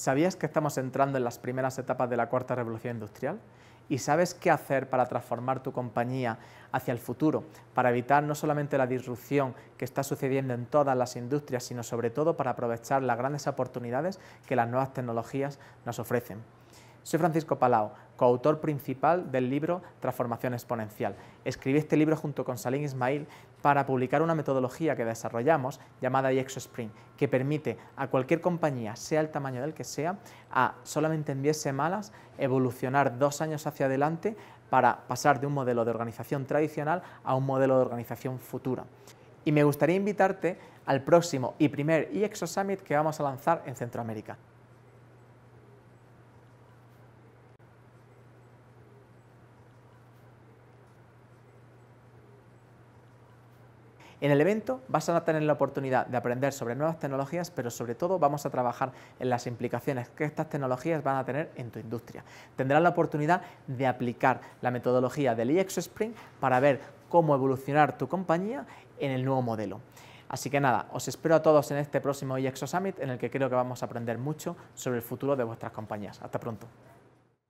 ¿Sabías que estamos entrando en las primeras etapas de la cuarta revolución industrial? ¿Y sabes qué hacer para transformar tu compañía hacia el futuro? Para evitar no solamente la disrupción que está sucediendo en todas las industrias, sino sobre todo para aprovechar las grandes oportunidades que las nuevas tecnologías nos ofrecen. Soy Francisco Palau, coautor principal del libro Transformación Exponencial. Escribí este libro junto con Salim Ismail para publicar una metodología que desarrollamos llamada IEXO que permite a cualquier compañía, sea el tamaño del que sea, a solamente en 10 semanas evolucionar dos años hacia adelante para pasar de un modelo de organización tradicional a un modelo de organización futura. Y me gustaría invitarte al próximo y primer IEXO Summit que vamos a lanzar en Centroamérica. En el evento vas a tener la oportunidad de aprender sobre nuevas tecnologías, pero sobre todo vamos a trabajar en las implicaciones que estas tecnologías van a tener en tu industria. Tendrás la oportunidad de aplicar la metodología del EX Spring para ver cómo evolucionar tu compañía en el nuevo modelo. Así que nada, os espero a todos en este próximo IEXO Summit en el que creo que vamos a aprender mucho sobre el futuro de vuestras compañías. Hasta pronto.